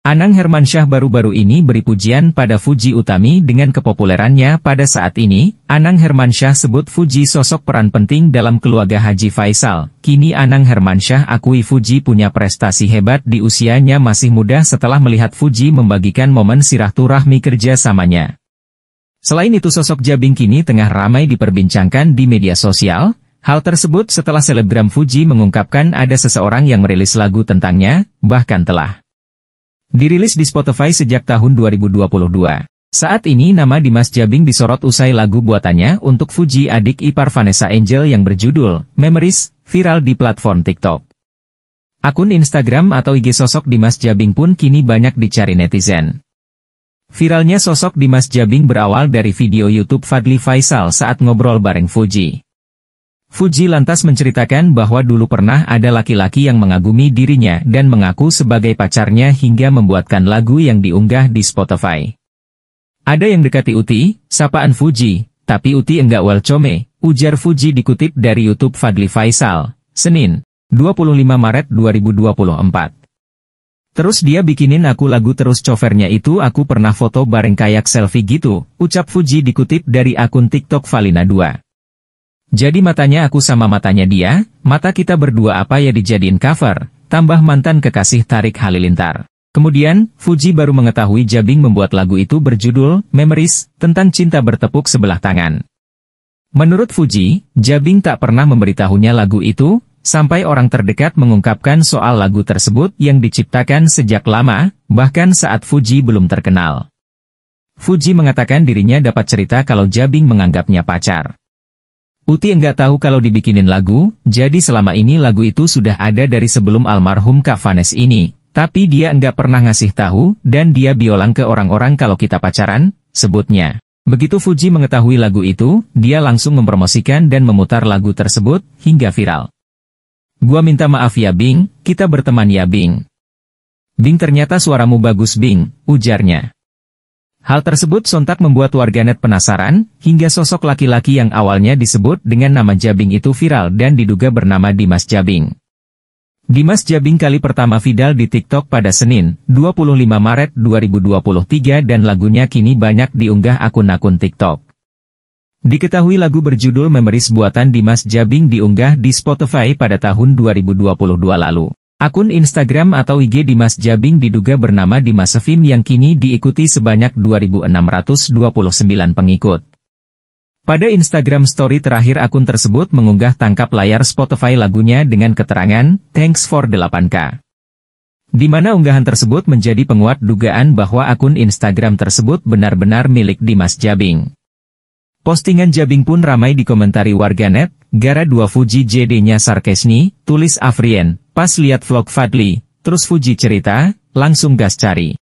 Anang Hermansyah baru-baru ini beri pujian pada Fuji Utami dengan kepopulerannya pada saat ini, Anang Hermansyah sebut Fuji sosok peran penting dalam keluarga Haji Faisal. Kini Anang Hermansyah akui Fuji punya prestasi hebat di usianya masih muda setelah melihat Fuji membagikan momen sirah turahmi kerja samanya. Selain itu sosok Jabing kini tengah ramai diperbincangkan di media sosial, Hal tersebut setelah selebgram Fuji mengungkapkan ada seseorang yang merilis lagu tentangnya, bahkan telah Dirilis di Spotify sejak tahun 2022. Saat ini nama Dimas Jabing disorot usai lagu buatannya untuk Fuji adik ipar Vanessa Angel yang berjudul Memories, viral di platform TikTok. Akun Instagram atau IG sosok Dimas Jabing pun kini banyak dicari netizen. Viralnya sosok Dimas Jabing berawal dari video YouTube Fadli Faisal saat ngobrol bareng Fuji. Fuji lantas menceritakan bahwa dulu pernah ada laki-laki yang mengagumi dirinya dan mengaku sebagai pacarnya hingga membuatkan lagu yang diunggah di Spotify. Ada yang dekati Uti, sapaan Fuji, tapi Uti enggak welcome, ujar Fuji dikutip dari YouTube Fadli Faisal, Senin, 25 Maret 2024. Terus dia bikinin aku lagu terus covernya itu aku pernah foto bareng kayak selfie gitu, ucap Fuji dikutip dari akun TikTok Valina 2. Jadi matanya aku sama matanya dia, mata kita berdua apa ya dijadiin cover, tambah mantan kekasih Tarik Halilintar. Kemudian, Fuji baru mengetahui Jabing membuat lagu itu berjudul Memories, tentang cinta bertepuk sebelah tangan. Menurut Fuji, Jabing tak pernah memberitahunya lagu itu, sampai orang terdekat mengungkapkan soal lagu tersebut yang diciptakan sejak lama, bahkan saat Fuji belum terkenal. Fuji mengatakan dirinya dapat cerita kalau Jabing menganggapnya pacar. Uti enggak tahu kalau dibikinin lagu, jadi selama ini lagu itu sudah ada dari sebelum almarhum Kak Vanes ini. Tapi dia enggak pernah ngasih tahu, dan dia biolang ke orang-orang kalau kita pacaran, sebutnya. Begitu Fuji mengetahui lagu itu, dia langsung mempromosikan dan memutar lagu tersebut, hingga viral. Gua minta maaf ya Bing, kita berteman ya Bing. Bing ternyata suaramu bagus Bing, ujarnya. Hal tersebut sontak membuat warganet penasaran, hingga sosok laki-laki yang awalnya disebut dengan nama Jabing itu viral dan diduga bernama Dimas Jabing. Dimas Jabing kali pertama viral di TikTok pada Senin, 25 Maret 2023 dan lagunya kini banyak diunggah akun-akun TikTok. Diketahui lagu berjudul Memories buatan Dimas Jabing diunggah di Spotify pada tahun 2022 lalu. Akun Instagram atau IG Dimas Jabing diduga bernama Dimas Sevim yang kini diikuti sebanyak 2.629 pengikut. Pada Instagram story terakhir akun tersebut mengunggah tangkap layar Spotify lagunya dengan keterangan, Thanks for 8K. Di mana unggahan tersebut menjadi penguat dugaan bahwa akun Instagram tersebut benar-benar milik Dimas Jabing. Postingan Jabing pun ramai dikomentari warganet, gara dua Fuji JD-nya Sarkesni, tulis Afrien, Pas lihat vlog Fadli, terus Fuji cerita, langsung gas cari.